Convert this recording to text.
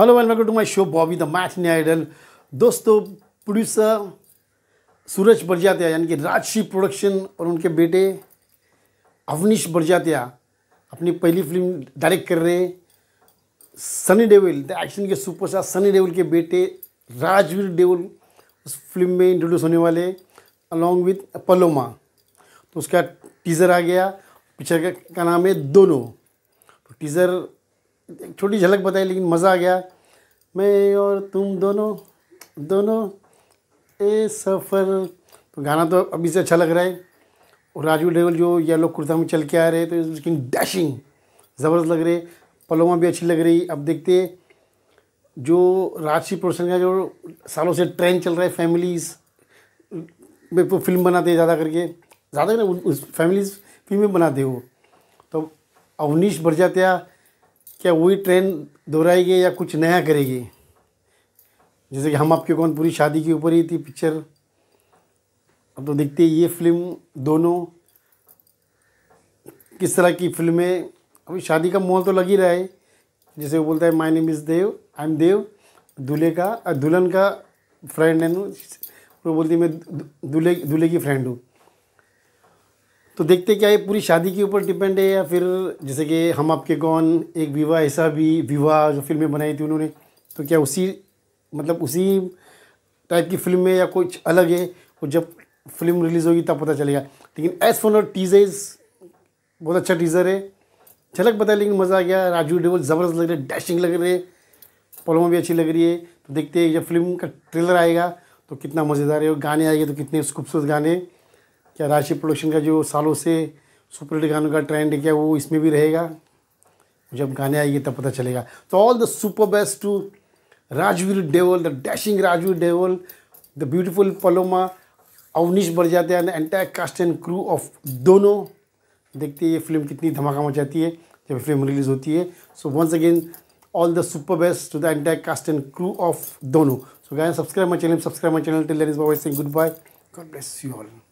hello welcome to my show Bobby the math idol दोस्तों producer Suraj Barjatya यानी कि Rajshri production और उनके बेटे अवनीश बरजातिया अपनी पहली फिल्म डायरेक्ट कर रहे हैं सनी डेविल द एक्शन के सुपरस्टार सनी डेविल के बेटे राजवीर डेविल उस फिल्म में इंट्रोड्यूस होने वाले अलॉन्ग विथ पलोमा तो उसका टीज़र आ गया पिक्चर का नाम है दोनों तो टीज़र एक छोटी झलक बताई लेकिन मज़ा आ गया मैं और तुम दोनों दोनों ए सफ़र तो गाना तो अभी से अच्छा लग रहा है और राजू डेवल जो येलो कुर्ता में चल के आ रहे तो लेकिन डैशिंग ज़बरदस्त लग रहे पलोमा भी अच्छी लग रही अब देखते जो राशि प्रोडक्शन का जो सालों से ट्रेंड चल रहा है फैमिलीज़ में वो तो फिल्म बनाते हैं ज़्यादा करके ज़्यादा कर उस फैमिलीज फिल्में बनाते हो तो अवनीश बरजात्या क्या वही ट्रेन दोहराएगी या कुछ नया करेगी जैसे कि हम आपके कौन पूरी शादी के ऊपर ही थी पिक्चर अब तो देखते ये फिल्म दोनों किस तरह की फिल्में अभी शादी का माहौल तो लग ही रहा है जैसे वो बोलता है my name is Dev I am Dev दूल्हे का दुल्हन का फ्रेंड है वो बोलती है मैं दूल्हे दूल्हे की फ्रेंड हूँ तो देखते क्या ये पूरी शादी के ऊपर डिपेंड है या फिर जैसे कि हम आपके कौन एक विवाह ऐसा भी विवाह जो फिल्में बनाई थी उन्होंने तो क्या उसी मतलब उसी टाइप की फिल्म में या कुछ अलग है और जब फिल्म रिलीज़ होगी तब पता चलेगा लेकिन एज फोन और टीजर्स बहुत अच्छा टीज़र है झलक बता लेकिन मज़ा आ गया राजू डेवल ज़बरदस्त लग रहे हैं डैशिंग लग रहे है भी अच्छी लग रही है तो देखते हैं जब फिल्म का ट्रेलर आएगा तो कितना मज़ेदार है और गाने आएंगे तो कितने खूबसूरत गाने क्या राशि प्रोडक्शन का जो सालों से सुपर हिट गानों का ट्रेंड है क्या वो इसमें भी रहेगा जब गाने आएंगे तब पता चलेगा तो all the super best to Rajveer Deol the dashing Rajveer Deol the beautiful Paloma अवनीश जाते हैं entire cast and crew of Dono देखते हैं ये फिल्म कितनी धमाका मचाती है जब फिल्म रिलीज होती है so once again all the super best to the entire cast and crew of Dono so guy subscribe my channel subscribe my channel till is by saying good bye god bless you all